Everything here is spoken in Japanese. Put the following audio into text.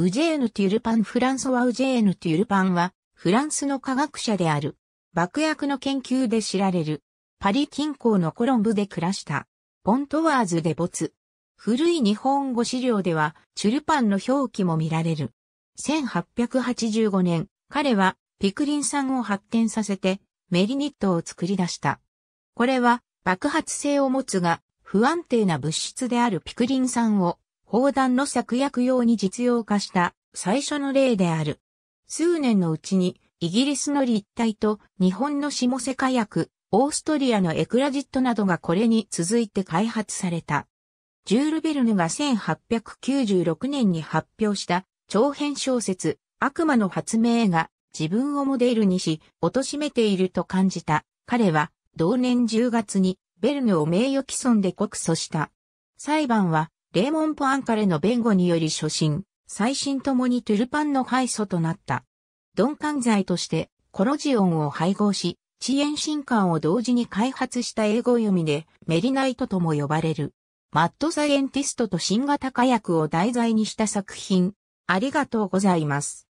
ウジェーヌ・テュルパン・フランソワ・ウジェーヌ・テュルパンは、フランスの科学者である。爆薬の研究で知られる。パリ近郊のコロンブで暮らした。ポントワーズで没。古い日本語資料では、チュルパンの表記も見られる。1885年、彼はピクリン酸を発展させて、メリニットを作り出した。これは、爆発性を持つが、不安定な物質であるピクリン酸を砲弾の策略用に実用化した最初の例である。数年のうちに、イギリスの立体と日本の下瀬火薬、オーストリアのエクラジットなどがこれに続いて開発された。ジュール・ベルヌが1896年に発表した長編小説、悪魔の発明が自分をモデルにし、貶めていると感じた。彼は同年10月にベルヌを名誉毀損で告訴した。裁判はレーモン・ポアンカレの弁護により初心、再審ともにトゥルパンの敗訴となった。鈍感剤としてコロジオンを配合し、遅延新刊を同時に開発した英語読みでメリナイトとも呼ばれる。マッドサイエンティストと新型火薬を題材にした作品。ありがとうございます。